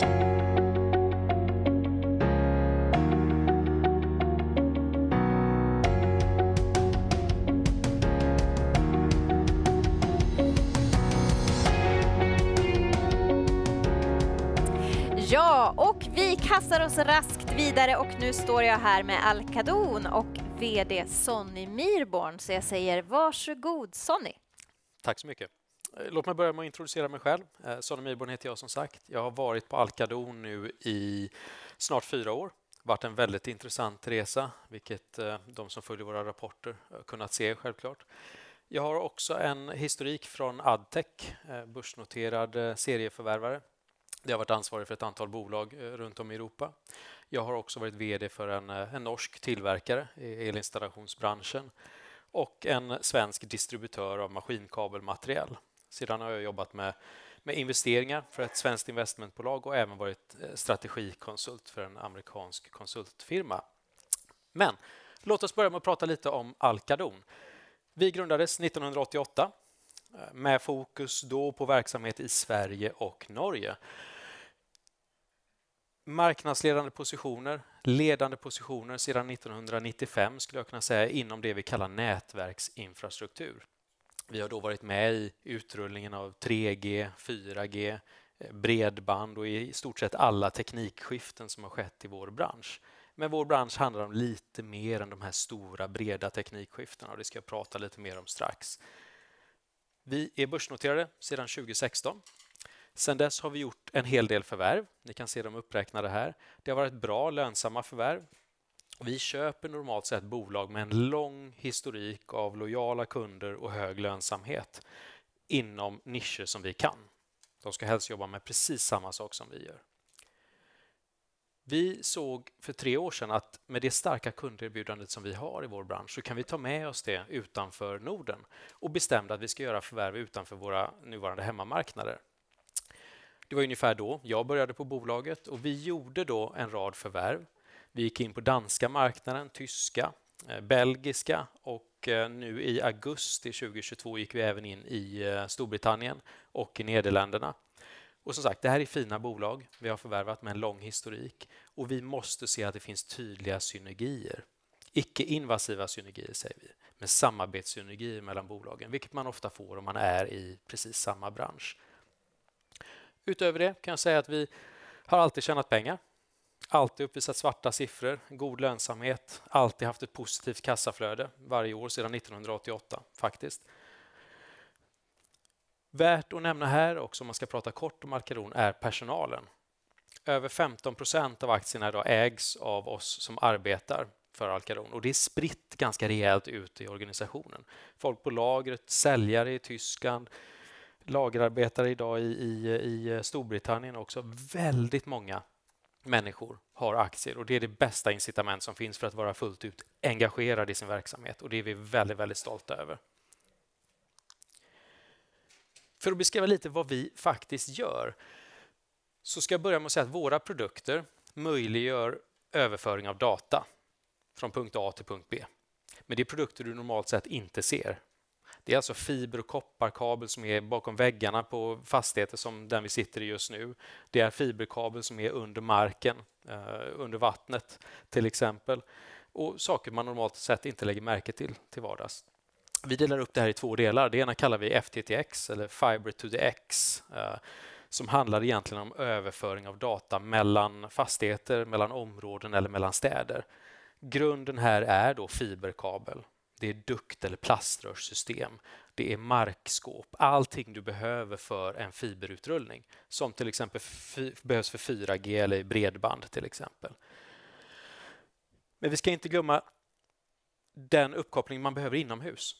Ja, och vi kastar oss raskt vidare och nu står jag här med Alkadon och VD Sonny Mirborn, så jag säger varsågod Sonny. Tack så mycket. Låt mig börja med att introducera mig själv. Eh, Sonny Myrborn heter jag som sagt. Jag har varit på Alcadon nu i snart fyra år. Det har varit en väldigt intressant resa, vilket eh, de som följer våra rapporter eh, kunnat se självklart. Jag har också en historik från Adtech, börsnoterad serieförvärvare. Jag har varit ansvarig för ett antal bolag runt om i Europa. Jag har också varit VD för en, en norsk tillverkare i elinstallationsbranschen och en svensk distributör av maskinkabelmateriel. Sedan har jag jobbat med, med investeringar för ett svenskt investmentbolag och även varit eh, strategikonsult för en amerikansk konsultfirma. Men låt oss börja med att prata lite om Alkadon. Vi grundades 1988 eh, med fokus då på verksamhet i Sverige och Norge. Marknadsledande positioner, ledande positioner sedan 1995 skulle jag kunna säga inom det vi kallar nätverksinfrastruktur. Vi har då varit med i utrullningen av 3G, 4G, eh, bredband och i stort sett alla teknikskiften som har skett i vår bransch. Men vår bransch handlar om lite mer än de här stora breda teknikskiftena och det ska jag prata lite mer om strax. Vi är börsnoterade sedan 2016. Sedan dess har vi gjort en hel del förvärv. Ni kan se dem uppräknade här. Det har varit bra lönsamma förvärv. Vi köper normalt sett bolag med en lång historik av lojala kunder och hög lönsamhet inom nischer som vi kan. De ska helst jobba med precis samma sak som vi gör. Vi såg för tre år sedan att med det starka kunderbjudandet som vi har i vår bransch så kan vi ta med oss det utanför Norden och bestämde att vi ska göra förvärv utanför våra nuvarande hemmamarknader. Det var ungefär då jag började på bolaget och vi gjorde då en rad förvärv vi gick in på danska marknaden, tyska, eh, belgiska och eh, nu i augusti 2022 gick vi även in i eh, Storbritannien och i Nederländerna. Och som sagt, det här är fina bolag vi har förvärvat med en lång historik och vi måste se att det finns tydliga synergier. Icke-invasiva synergier säger vi, men samarbetssynergier mellan bolagen, vilket man ofta får om man är i precis samma bransch. Utöver det kan jag säga att vi har alltid tjänat pengar Alltid uppvisat svarta siffror, god lönsamhet, alltid haft ett positivt kassaflöde varje år sedan 1988 faktiskt. Värt att nämna här också om man ska prata kort om Arcadon är personalen. Över 15 procent av aktierna idag ägs av oss som arbetar för Alcadon och det är spritt ganska rejält ute i organisationen. Folk på lagret, säljare i Tyskland, lagerarbetare idag i, i, i Storbritannien också. Väldigt många människor har aktier och det är det bästa incitament som finns för att vara fullt ut engagerad i sin verksamhet och det är vi väldigt, väldigt stolta över. För att beskriva lite vad vi faktiskt gör så ska jag börja med att säga att våra produkter möjliggör överföring av data från punkt A till punkt B. Men det är produkter du normalt sett inte ser det är alltså fiber och kopparkabel som är bakom väggarna på fastigheter som den vi sitter i just nu. Det är fiberkabel som är under marken, eh, under vattnet till exempel. Och saker man normalt sett inte lägger märke till till vardags. Vi delar upp det här i två delar. Det ena kallar vi FTTX eller Fiber to the X eh, som handlar egentligen om överföring av data mellan fastigheter, mellan områden eller mellan städer. Grunden här är då fiberkabel det är dukt eller plaströrssystem, det är markskåp, allting du behöver för en fiberutrullning som till exempel behövs för 4G eller bredband till exempel. Men vi ska inte glömma den uppkoppling man behöver inomhus.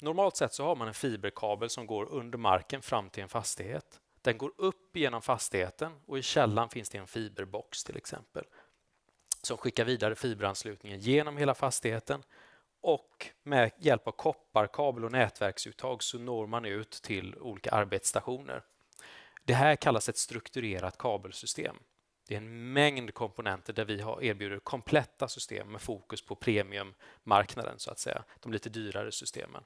Normalt sett så har man en fiberkabel som går under marken fram till en fastighet. Den går upp genom fastigheten och i källan finns det en fiberbox till exempel som skickar vidare fiberanslutningen genom hela fastigheten och med hjälp av kopparkabel och nätverksuttag så når man ut till olika arbetsstationer. Det här kallas ett strukturerat kabelsystem. Det är en mängd komponenter där vi har erbjuder kompletta system med fokus på premiummarknaden, så att säga, de lite dyrare systemen.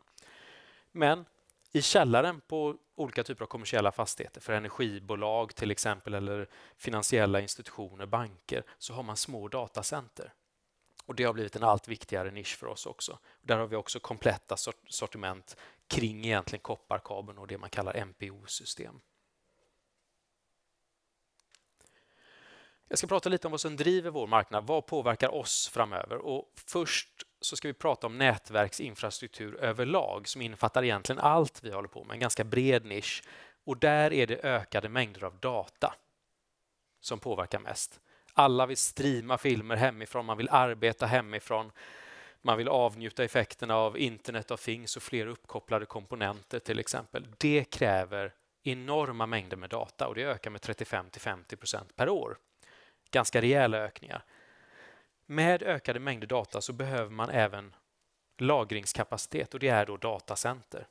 Men i källaren på olika typer av kommersiella fastigheter, för energibolag till exempel, eller finansiella institutioner, banker, så har man små datacenter. Och Det har blivit en allt viktigare nisch för oss också. Där har vi också kompletta sortiment kring egentligen kopparkabeln och det man kallar MPO-system. Jag ska prata lite om vad som driver vår marknad. Vad påverkar oss framöver? Och först så ska vi prata om nätverksinfrastruktur överlag som innefattar egentligen allt vi håller på med, en ganska bred nisch. Och där är det ökade mängder av data som påverkar mest. Alla vill streama filmer hemifrån, man vill arbeta hemifrån. Man vill avnjuta effekterna av internet av things och fler uppkopplade komponenter till exempel. Det kräver enorma mängder med data och det ökar med 35 till 50 procent per år. Ganska rejäla ökningar. Med ökade mängder data så behöver man även lagringskapacitet och det är då datacenter.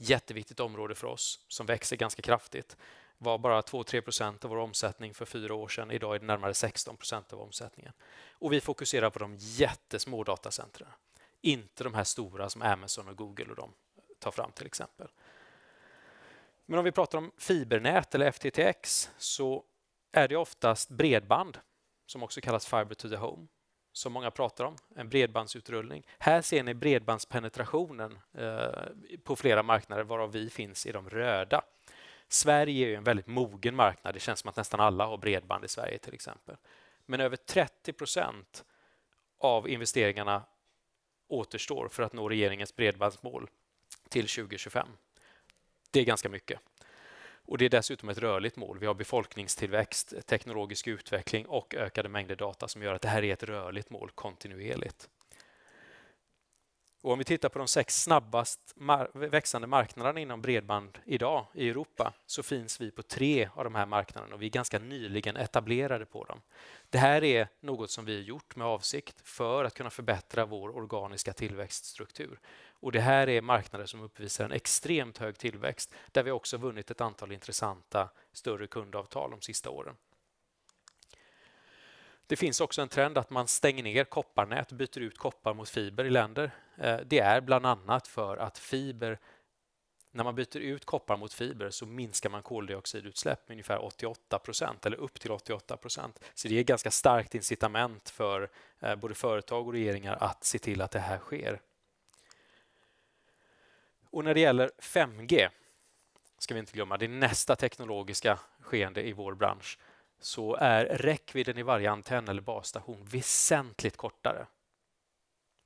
Jätteviktigt område för oss som växer ganska kraftigt var bara 2-3 procent av vår omsättning för fyra år sedan. Idag är det närmare 16 procent av omsättningen. Och vi fokuserar på de jättesmå datacentren, inte de här stora som Amazon och Google och de tar fram till exempel. Men om vi pratar om fibernät eller FTTX så är det oftast bredband som också kallas Fiber to the Home som många pratar om, en bredbandsutrullning. Här ser ni bredbandspenetrationen eh, på flera marknader varav vi finns i de röda. Sverige är ju en väldigt mogen marknad. Det känns som att nästan alla har bredband i Sverige till exempel. Men över 30 procent av investeringarna återstår för att nå regeringens bredbandsmål till 2025. Det är ganska mycket. Och Det är dessutom ett rörligt mål. Vi har befolkningstillväxt, teknologisk utveckling och ökade mängder data som gör att det här är ett rörligt mål kontinuerligt. Och om vi tittar på de sex snabbast växande marknaderna inom bredband idag i Europa så finns vi på tre av de här marknaderna och vi är ganska nyligen etablerade på dem. Det här är något som vi gjort med avsikt för att kunna förbättra vår organiska tillväxtstruktur. Och det här är marknader som uppvisar en extremt hög tillväxt där vi också vunnit ett antal intressanta större kundavtal de sista åren. Det finns också en trend att man stänger ner kopparnät, byter ut koppar mot fiber i länder. Eh, det är bland annat för att fiber när man byter ut koppar mot fiber så minskar man koldioxidutsläpp med ungefär 88 procent eller upp till 88 procent. Så det är ett ganska starkt incitament för eh, både företag och regeringar att se till att det här sker. Och när det gäller 5G ska vi inte glömma, det är nästa teknologiska skeende i vår bransch så är räckvidden i varje antenn eller basstation väsentligt kortare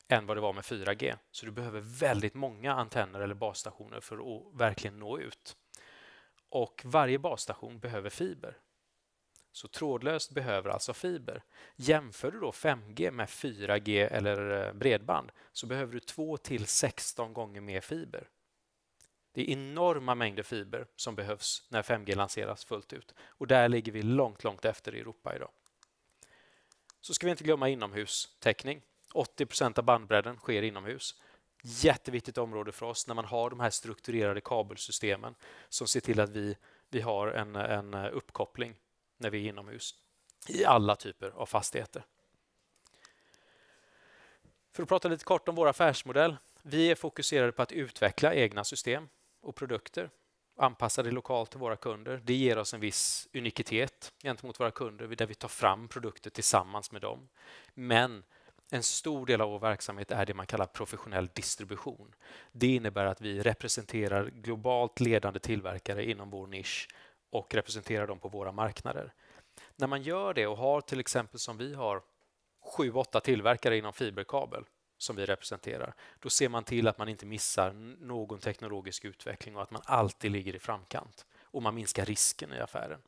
än vad det var med 4G. Så du behöver väldigt många antenner eller basstationer för att verkligen nå ut. Och varje basstation behöver fiber. Så trådlöst behöver alltså fiber. Jämför du då 5G med 4G eller eh, bredband så behöver du 2 till 16 gånger mer fiber. Det är enorma mängder fiber som behövs när 5G lanseras fullt ut och där ligger vi långt, långt efter Europa idag. Så ska vi inte glömma inomhustäckning. 80 procent av bandbredden sker inomhus. Jätteviktigt område för oss när man har de här strukturerade kabelsystemen som ser till att vi, vi har en, en uppkoppling när vi är inomhus i alla typer av fastigheter. För att prata lite kort om vår affärsmodell. Vi är fokuserade på att utveckla egna system och produkter anpassade lokalt till våra kunder. Det ger oss en viss unikitet gentemot våra kunder där vi tar fram produkter tillsammans med dem. Men en stor del av vår verksamhet är det man kallar professionell distribution. Det innebär att vi representerar globalt ledande tillverkare inom vår nisch och representerar dem på våra marknader. När man gör det och har till exempel som vi har sju, åtta tillverkare inom fiberkabel som vi representerar, då ser man till att man inte missar någon teknologisk utveckling och att man alltid ligger i framkant. Och man minskar risken i affären.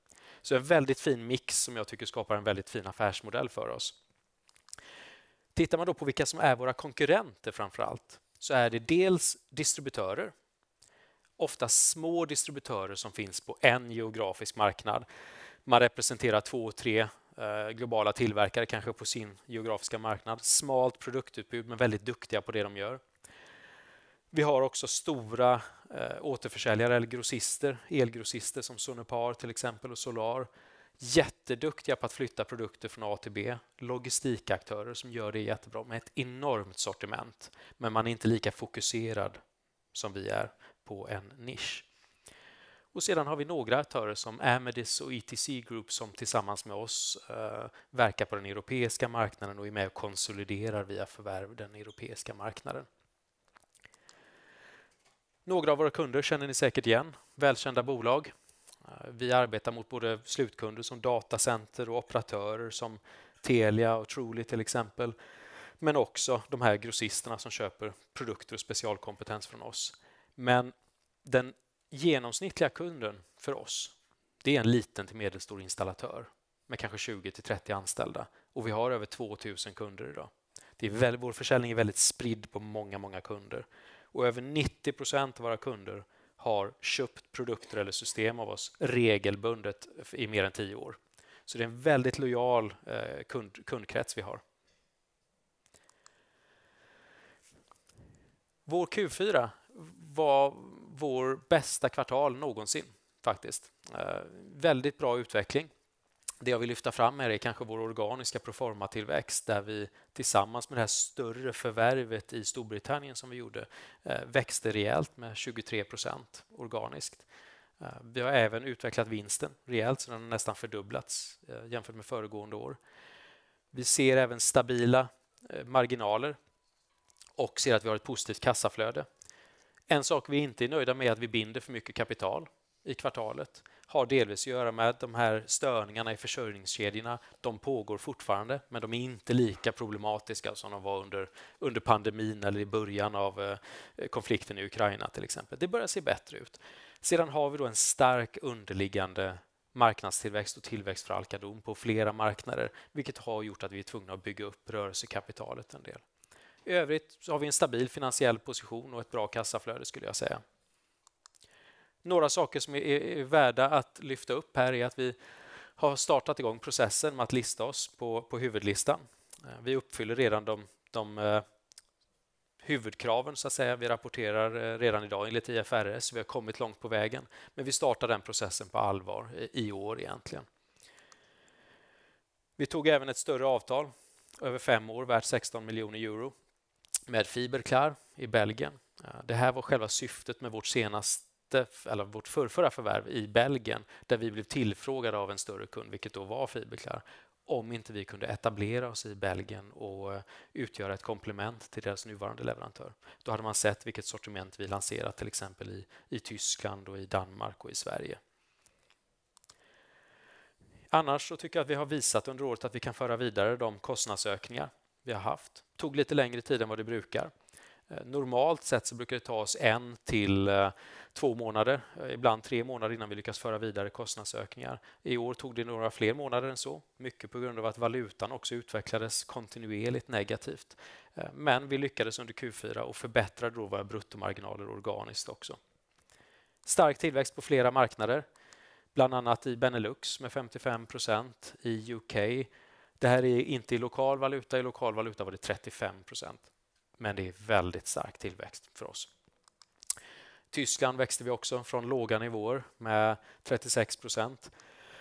Så en väldigt fin mix som jag tycker skapar en väldigt fin affärsmodell för oss. Tittar man då på vilka som är våra konkurrenter framför allt så är det dels distributörer, ofta små distributörer som finns på en geografisk marknad. Man representerar två, tre Eh, globala tillverkare kanske på sin geografiska marknad. Smalt produktutbud men väldigt duktiga på det de gör. Vi har också stora eh, återförsäljare eller grossister, elgrossister som Sonepar till exempel och Solar. Jätteduktiga på att flytta produkter från A till B. Logistikaktörer som gör det jättebra med ett enormt sortiment. Men man är inte lika fokuserad som vi är på en nisch. Och sedan har vi några aktörer som Amedis och ETC Group som tillsammans med oss eh, verkar på den europeiska marknaden och är med och konsoliderar via förvärv den europeiska marknaden. Några av våra kunder känner ni säkert igen, välkända bolag. Eh, vi arbetar mot både slutkunder som datacenter och operatörer som Telia och Truly till exempel, men också de här grossisterna som köper produkter och specialkompetens från oss. Men den genomsnittliga kunden för oss, det är en liten till medelstor installatör med kanske 20 till 30 anställda och vi har över 2000 kunder idag. Det är väl, vår försäljning är väldigt spridd på många, många kunder och över 90 procent av våra kunder har köpt produkter eller system av oss regelbundet i mer än tio år. Så det är en väldigt lojal eh, kund, kundkrets vi har. Vår Q4 var vår bästa kvartal någonsin faktiskt. Eh, väldigt bra utveckling. Det jag vill lyfta fram är kanske vår organiska proforma-tillväxt där vi tillsammans med det här större förvärvet i Storbritannien som vi gjorde eh, växte rejält med 23 procent organiskt. Eh, vi har även utvecklat vinsten rejält, så den har nästan fördubblats jämfört med föregående år. Vi ser även stabila marginaler och ser att vi har ett positivt kassaflöde en sak vi inte är nöjda med är att vi binder för mycket kapital i kvartalet. Har delvis att göra med att de här störningarna i försörjningskedjorna, de pågår fortfarande, men de är inte lika problematiska som de var under, under pandemin eller i början av eh, konflikten i Ukraina till exempel. Det börjar se bättre ut. Sedan har vi då en stark underliggande marknadstillväxt och tillväxt för Alcadon på flera marknader, vilket har gjort att vi är tvungna att bygga upp rörelsekapitalet en del. I övrigt så har vi en stabil finansiell position och ett bra kassaflöde skulle jag säga. Några saker som är värda att lyfta upp här är att vi har startat igång processen med att lista oss på, på huvudlistan. Eh, vi uppfyller redan de, de eh, huvudkraven så att säga. Vi rapporterar eh, redan idag enligt IFRS. Vi har kommit långt på vägen, men vi startar den processen på allvar i år egentligen. Vi tog även ett större avtal över fem år värt 16 miljoner euro med Fiberklar i Belgien. Det här var själva syftet med vårt senaste eller vårt förrförra förvärv i Belgien där vi blev tillfrågade av en större kund, vilket då var Fiberklar, om inte vi kunde etablera oss i Belgien och eh, utgöra ett komplement till deras nuvarande leverantör. Då hade man sett vilket sortiment vi lanserat till exempel i, i Tyskland, och i Danmark och i Sverige. Annars så tycker jag att vi har visat under året att vi kan föra vidare de kostnadsökningar vi har haft. Det tog lite längre tid än vad det brukar. Eh, normalt sett så brukar det ta oss en till eh, två månader, eh, ibland tre månader innan vi lyckas föra vidare kostnadsökningar. I år tog det några fler månader än så, mycket på grund av att valutan också utvecklades kontinuerligt negativt. Men vi lyckades under Q4 och förbättrade då våra bruttomarginaler organiskt också. Stark tillväxt på flera marknader, bland annat i Benelux med 55 procent, i UK det här är inte i lokal valuta. I lokal valuta var det 35 procent. Men det är väldigt stark tillväxt för oss. Tyskland växte vi också från låga nivåer med 36 procent.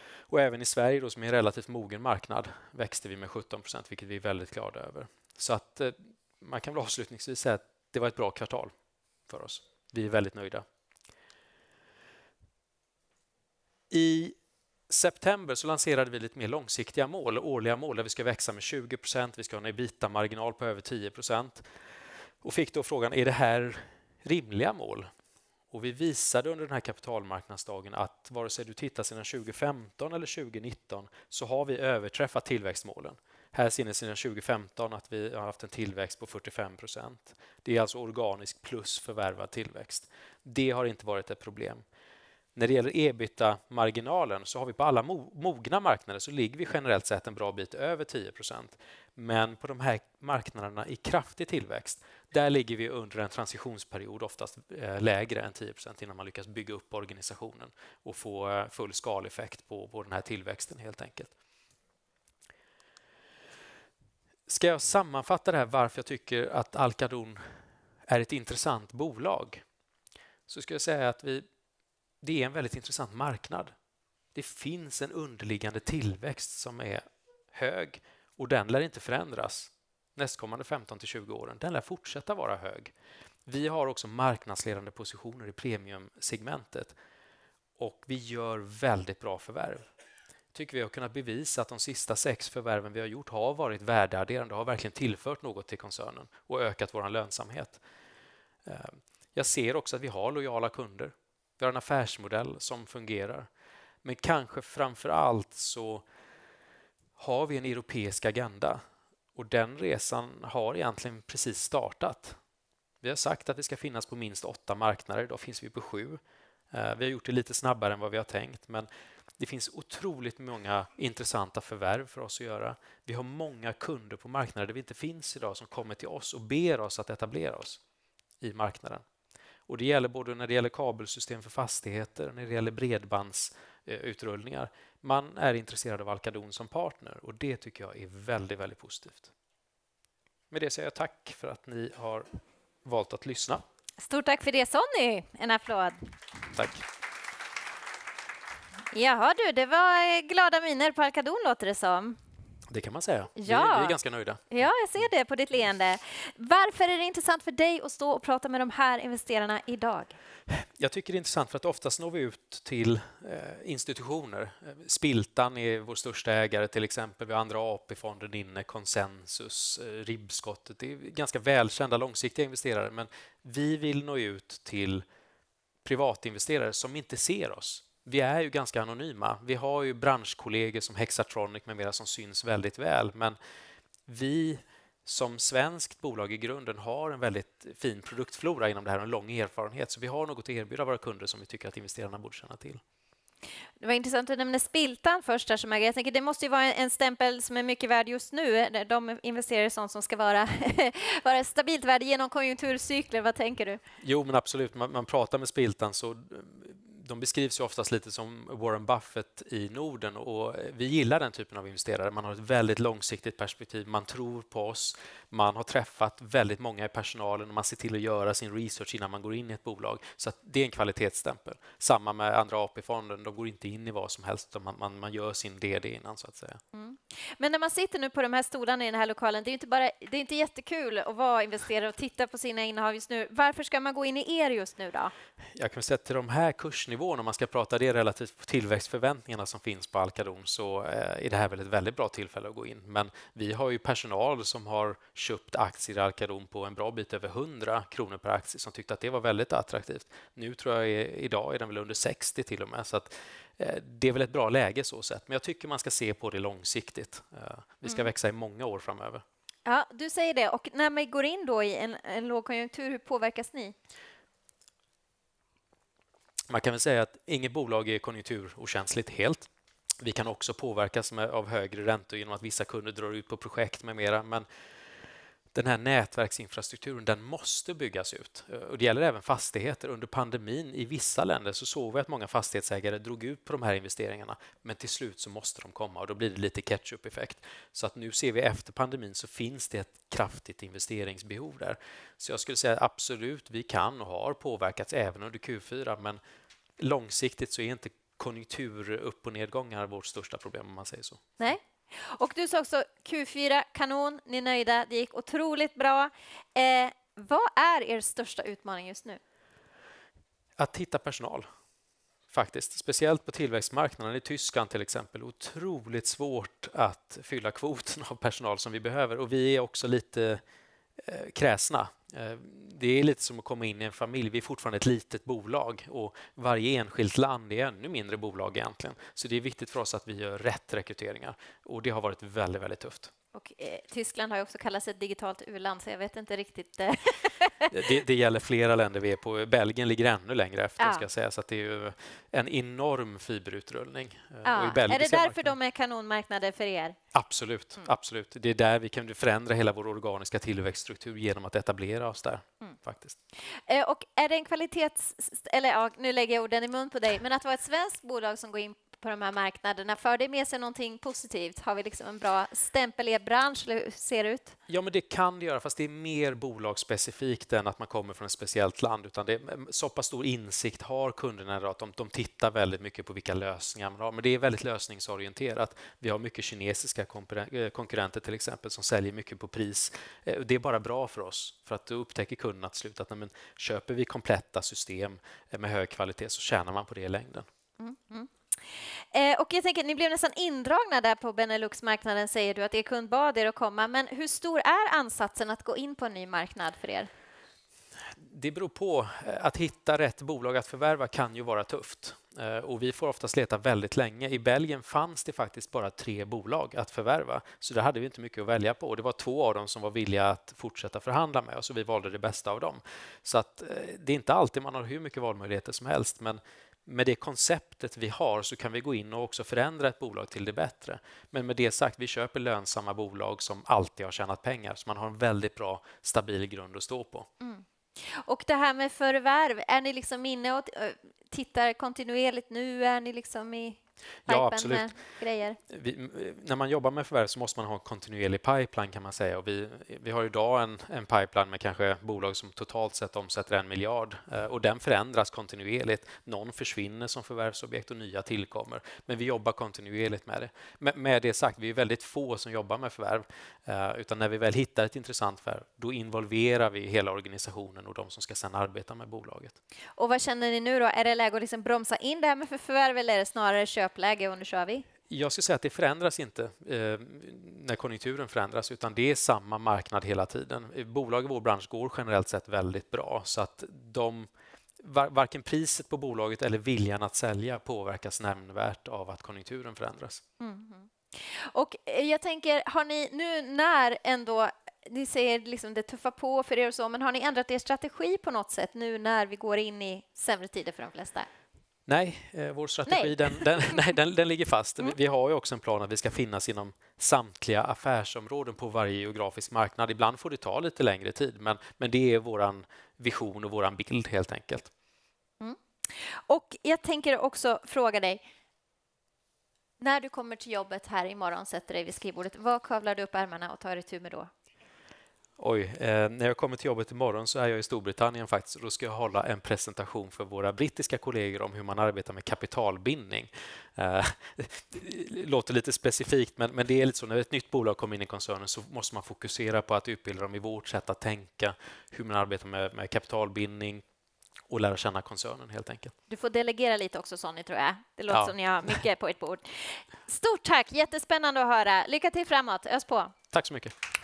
Och även i Sverige, då, som är en relativt mogen marknad, växte vi med 17 procent, vilket vi är väldigt glada över. Så att eh, man kan väl avslutningsvis säga att det var ett bra kvartal för oss. Vi är väldigt nöjda. I september så lanserade vi lite mer långsiktiga mål, årliga mål där vi ska växa med 20 vi ska ha en ebita marginal på över 10 och fick då frågan, är det här rimliga mål? Och vi visade under den här kapitalmarknadsdagen att vare sig du tittar sedan 2015 eller 2019 så har vi överträffat tillväxtmålen. Här ser ni sedan 2015 att vi har haft en tillväxt på 45 Det är alltså organisk plus förvärvad tillväxt. Det har inte varit ett problem. När det gäller ebita marginalen så har vi på alla mogna marknader så ligger vi generellt sett en bra bit över 10 Men på de här marknaderna i kraftig tillväxt, där ligger vi under en transitionsperiod oftast eh, lägre än 10 innan man lyckas bygga upp organisationen och få eh, full skaleffekt på, på den här tillväxten helt enkelt. Ska jag sammanfatta det här varför jag tycker att Alcadon är ett intressant bolag? Så ska jag säga att vi det är en väldigt intressant marknad. Det finns en underliggande tillväxt som är hög och den lär inte förändras nästkommande 15 20 åren. Den lär fortsätta vara hög. Vi har också marknadsledande positioner i premiumsegmentet och vi gör väldigt bra förvärv. tycker vi har kunnat bevisa att de sista sex förvärven vi har gjort har varit värdeadderande, har verkligen tillfört något till koncernen och ökat vår lönsamhet. Eh, jag ser också att vi har lojala kunder. Vi har en affärsmodell som fungerar. Men kanske framför allt så har vi en europeisk agenda och den resan har egentligen precis startat. Vi har sagt att vi ska finnas på minst åtta marknader, idag finns vi på sju. Eh, vi har gjort det lite snabbare än vad vi har tänkt, men det finns otroligt många intressanta förvärv för oss att göra. Vi har många kunder på marknader där vi inte finns idag som kommer till oss och ber oss att etablera oss i marknaden. Och det gäller både när det gäller kabelsystem för fastigheter, när det gäller bredbandsutrullningar. Man är intresserad av Alcadon som partner och det tycker jag är väldigt, väldigt positivt. Med det säger jag tack för att ni har valt att lyssna. Stort tack för det Sonny! En applåd. Tack. Jaha du, det var eh, glada miner på Alcadon låter det som. Det kan man säga. Ja. Vi, vi, är ganska nöjda. Ja, jag ser det på ditt leende. Varför är det intressant för dig att stå och prata med de här investerarna idag? Jag tycker det är intressant för att oftast når vi ut till eh, institutioner. Spiltan är vår största ägare till exempel. Vi har andra AP-fonden inne, Consensus, eh, Ribbskottet. Det är ganska välkända långsiktiga investerare men vi vill nå ut till privatinvesterare som inte ser oss vi är ju ganska anonyma. Vi har ju branschkollegor som Hexatronic med mera som syns väldigt väl, men vi som svenskt bolag i grunden har en väldigt fin produktflora inom det här och en lång erfarenhet, så vi har något att erbjuda våra kunder som vi tycker att investerarna borde känna till. Det var intressant att du nämna Spiltan först. Där, som Jag tänker, det måste ju vara en stämpel som är mycket värd just nu. De investerar i sånt som ska vara, vara stabilt värde genom konjunkturcykler. Vad tänker du? Jo, men absolut. Man, man pratar med Spiltan så de beskrivs ju oftast lite som Warren Buffett i Norden och vi gillar den typen av investerare. Man har ett väldigt långsiktigt perspektiv, man tror på oss, man har träffat väldigt många i personalen och man ser till att göra sin research innan man går in i ett bolag. Så det är en kvalitetsstämpel. Samma med Andra AP-fonden, de går inte in i vad som helst, utan man, man, man, gör sin DD innan så att säga. Mm. Men när man sitter nu på de här stolarna i den här lokalen, det är inte, bara, det är inte jättekul att vara investerare och titta på sina innehav just nu. Varför ska man gå in i er just nu då? Jag kan säga till de här kurserna tillväxtnivån, om man ska prata det relativt tillväxtförväntningarna som finns på Alcadon, så eh, är det här väl ett väldigt bra tillfälle att gå in. Men vi har ju personal som har köpt aktier i Alcadon på en bra bit över 100 kronor per aktie som tyckte att det var väldigt attraktivt. Nu tror jag idag är den väl under 60 till och med, så att eh, det är väl ett bra läge så sett. Men jag tycker man ska se på det långsiktigt. Eh, vi ska mm. växa i många år framöver. Ja, du säger det. Och när man går in då i en, en lågkonjunktur, hur påverkas ni? Man kan väl säga att inget bolag är konjunkturokänsligt helt. Vi kan också påverkas av högre räntor genom att vissa kunder drar ut på projekt med mera, men den här nätverksinfrastrukturen den måste byggas ut. Eh, och det gäller även fastigheter. Under pandemin i vissa länder så såg vi att många fastighetsägare drog ut på de här investeringarna men till slut så måste de komma och då blir det lite catch-up-effekt. Så att nu ser vi efter pandemin så finns det ett kraftigt investeringsbehov där. Så jag skulle säga absolut, vi kan och har påverkats även under Q4 men långsiktigt så är inte konjunktur upp och nedgångar vårt största problem om man säger så. Nej, och du sa också Q4, kanon, ni är nöjda, det gick otroligt bra. Eh, vad är er största utmaning just nu? Att hitta personal, faktiskt. Speciellt på tillväxtmarknaden i Tyskland till exempel. Otroligt svårt att fylla kvoten av personal som vi behöver och vi är också lite eh, kräsna Eh, det är lite som att komma in i en familj. Vi är fortfarande ett litet bolag och varje enskilt land är ännu mindre bolag egentligen. Så det är viktigt för oss att vi gör rätt rekryteringar och det har varit väldigt, väldigt tufft. Och, eh, Tyskland har ju också kallat sig ett digitalt u-land, så jag vet inte riktigt. Eh, det, det, gäller flera länder vi är på. Belgien ligger ännu längre efter, ja. ska säga, så det är ju en enorm fiberutrullning. Eh, ja. är det därför marknaden... de är kanonmarknader för er? Absolut, mm. absolut. Det är där vi kan förändra hela vår organiska tillväxtstruktur genom att etablera oss där. Mm. faktiskt. Eh, och är det en kvalitets... Eller ja, nu lägger jag orden i mun på dig, men att vara ett svenskt bolag som går in på de här marknaderna? För det med sig någonting positivt? Har vi liksom en bra stämpel i er bransch? Eller hur ser det ut? Ja, men det kan det göra, fast det är mer bolagsspecifikt än att man kommer från ett speciellt land. Utan det är, så pass stor insikt har kunderna idag att de, de tittar väldigt mycket på vilka lösningar man har. Men det är väldigt lösningsorienterat. Vi har mycket kinesiska eh, konkurrenter till exempel som säljer mycket på pris. Eh, det är bara bra för oss, för att då upptäcker kunderna till slut att nej, men, köper vi kompletta system eh, med hög kvalitet så tjänar man på det i längden. Mm. mm. Eh, och jag tänker, ni blev nästan indragna där på Benelux-marknaden säger du att er kund bad er att komma, men hur stor är ansatsen att gå in på en ny marknad för er? Det beror på. Eh, att hitta rätt bolag att förvärva kan ju vara tufft. Eh, och vi får oftast leta väldigt länge. I Belgien fanns det faktiskt bara tre bolag att förvärva, så där hade vi inte mycket att välja på. Och det var två av dem som var villiga att fortsätta förhandla med oss och vi valde det bästa av dem. Så att eh, det är inte alltid man har hur mycket valmöjligheter som helst, men med det konceptet vi har så kan vi gå in och också förändra ett bolag till det bättre. Men med det sagt, vi köper lönsamma bolag som alltid har tjänat pengar, så man har en väldigt bra stabil grund att stå på. Mm. Och det här med förvärv, är ni liksom inne och eh, tittar kontinuerligt nu? Är ni liksom i ja, absolut. grejer? Vi, eh, när man jobbar med förvärv så måste man ha en kontinuerlig pipeline kan man säga. Och vi, vi har idag en, en pipeline med kanske bolag som totalt sett omsätter en miljard eh, och den förändras kontinuerligt. Någon försvinner som förvärvsobjekt och nya tillkommer. Men vi jobbar kontinuerligt med det. Med, med det sagt, vi är väldigt få som jobbar med förvärv eh, utan när vi väl hittar ett intressant förvärv då involverar vi hela organisationen och de som ska sedan arbeta med bolaget. Och vad känner ni nu då? Är det läge att liksom bromsa in det här med förvärv eller är det snarare köp köpläge och nu kör vi? Jag skulle säga att det förändras inte eh, när konjunkturen förändras utan det är samma marknad hela tiden. Bolag i vår bransch går generellt sett väldigt bra så att de varken priset på bolaget eller viljan att sälja påverkas nämnvärt av att konjunkturen förändras. Mm. Och eh, jag tänker, har ni nu när ändå ni säger liksom det tuffar på för er och så, men har ni ändrat er strategi på något sätt nu när vi går in i sämre tider för de flesta? Nej, eh, vår strategi nej. Den, den, nej, den, den ligger fast. Mm. Vi har ju också en plan att vi ska finnas inom samtliga affärsområden på varje geografisk marknad. Ibland får det ta lite längre tid, men, men det är vår vision och vår bild helt enkelt. Mm. Och jag tänker också fråga dig, när du kommer till jobbet här imorgon och sätter dig vid skrivbordet, vad kavlar du upp ärmarna och tar itu med då? Oj, eh, när jag kommer till jobbet imorgon så är jag i Storbritannien faktiskt och då ska jag hålla en presentation för våra brittiska kollegor om hur man arbetar med kapitalbindning. Eh, låter lite specifikt, men, men det är lite så när ett nytt bolag kommer in i koncernen så måste man fokusera på att utbilda dem i vårt sätt att tänka, hur man arbetar med, med kapitalbindning, och lära känna koncernen helt enkelt. Du får delegera lite också Sonny tror jag. Det låter ja. som ni har mycket på ert bord. Stort tack, jättespännande att höra. Lycka till framåt, ös på. Tack så mycket.